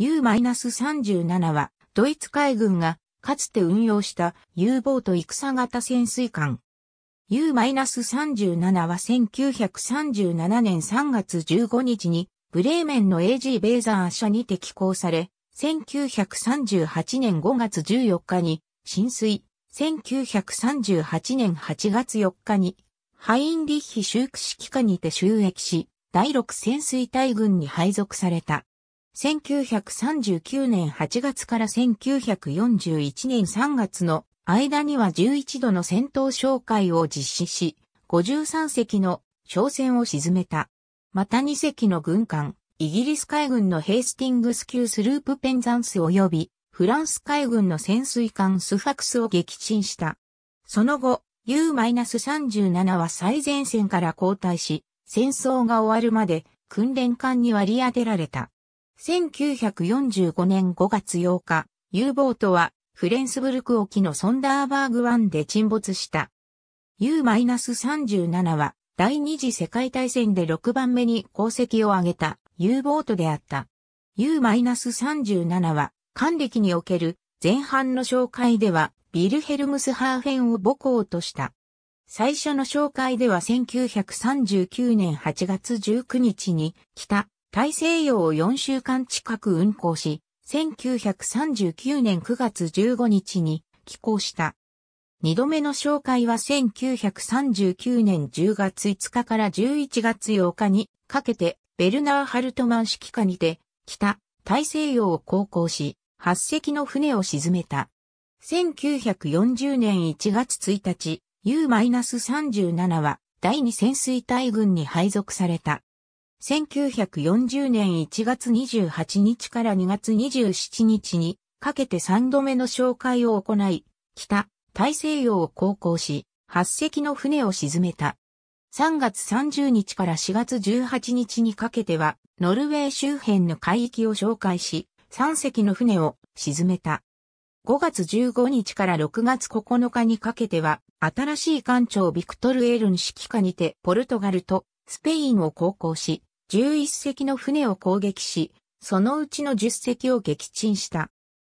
U-37 は、ドイツ海軍が、かつて運用した U ボート戦型潜水艦。U-37 は1937年3月15日に、ブレーメンの AG ベーザー社にて寄港され、1938年5月14日に、浸水、1938年8月4日に、ハインリッヒ修復式下にて収益し、第6潜水隊軍に配属された。1939年8月から1941年3月の間には11度の戦闘紹介を実施し、53隻の商船を沈めた。また2隻の軍艦、イギリス海軍のヘイスティングス級スループペンザンス及び、フランス海軍の潜水艦スファクスを撃沈した。その後、U-37 は最前線から後退し、戦争が終わるまで訓練艦に割り当てられた。1945年5月8日、U ボートはフレンスブルク沖のソンダーバーグ湾で沈没した。U-37 は第二次世界大戦で6番目に功績を挙げた U ボートであった。U-37 は還歴における前半の紹介ではビルヘルムスハーフェンを母校とした。最初の紹介では1939年8月19日に北大西洋を4週間近く運航し、1939年9月15日に寄港した。二度目の紹介は1939年10月5日から11月8日にかけてベルナー・ハルトマン指揮下にて北大西洋を航行し8隻の船を沈めた。1940年1月1日 U-37 は第二潜水隊軍に配属された。1940年1月28日から2月27日にかけて3度目の紹介を行い、北、大西洋を航行し、8隻の船を沈めた。3月30日から4月18日にかけては、ノルウェー周辺の海域を紹介し、3隻の船を沈めた。5月15日から6月9日にかけては、新しい艦長ビクトル・エルン指揮下にてポルトガルとスペインを航行し、11隻の船を攻撃し、そのうちの10隻を撃沈した。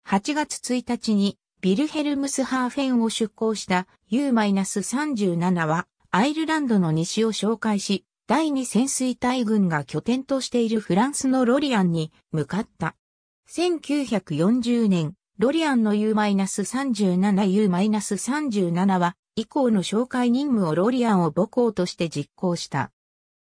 8月1日にビルヘルムスハーフェンを出港した U-37 はアイルランドの西を紹介し、第二潜水隊軍が拠点としているフランスのロリアンに向かった。1940年、ロリアンの U-37、U-37 は以降の紹介任務をロリアンを母校として実行した。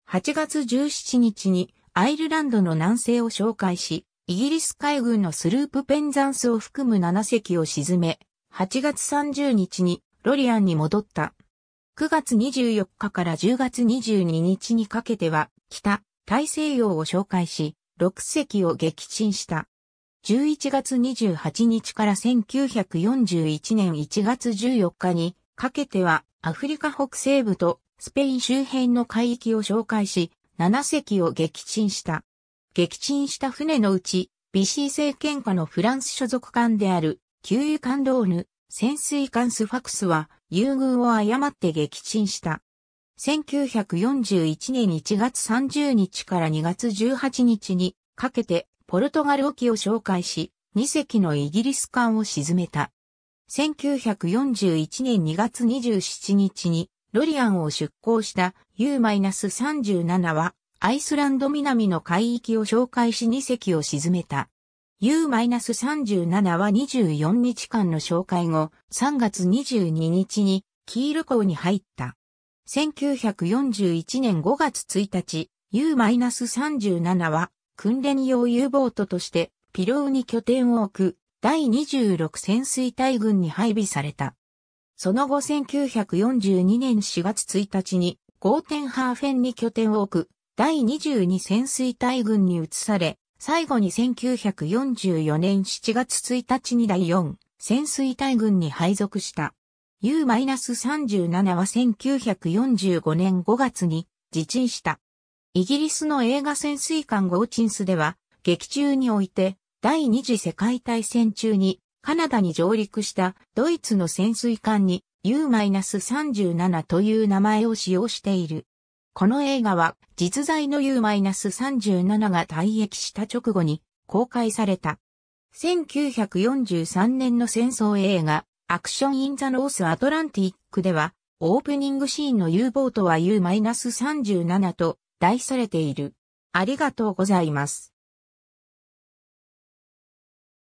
8月17日にアイルランドの南西を紹介し、イギリス海軍のスループペンザンスを含む7隻を沈め、8月30日にロリアンに戻った。9月24日から10月22日にかけては、北、大西洋を紹介し、6隻を撃沈した。11月28日から1941年1月14日にかけてはアフリカ北西部とスペイン周辺の海域を紹介し、7隻を撃沈した。撃沈した船のうち、ビシー政権下のフランス所属艦である、給油艦ローヌ、潜水艦スファクスは、優遇を誤って撃沈した。1941年1月30日から2月18日にかけて、ポルトガル沖を紹介し、2隻のイギリス艦を沈めた。1941年2月27日にロリアンを出港した U-37 は、アイスランド南の海域を紹介し2隻を沈めた。U-37 は24日間の紹介後、3月22日にキール港に入った。1941年5月1日、U-37 は訓練用 U ボートとしてピローに拠点を置く第26潜水隊軍に配備された。その後1942年4月1日にゴーテンハーフェンに拠点を置く第22潜水隊軍に移され、最後に1944年7月1日に第4潜水隊軍に配属した。U-37 は1945年5月に自沈した。イギリスの映画潜水艦ゴーチンスでは、劇中において、第二次世界大戦中にカナダに上陸したドイツの潜水艦に U-37 という名前を使用している。この映画は実在の U-37 が退役した直後に公開された。1943年の戦争映画アクション・イン・ザ・ノース・アトランティックではオープニングシーンの U ボートは U-37 と題されている。ありがとうございます。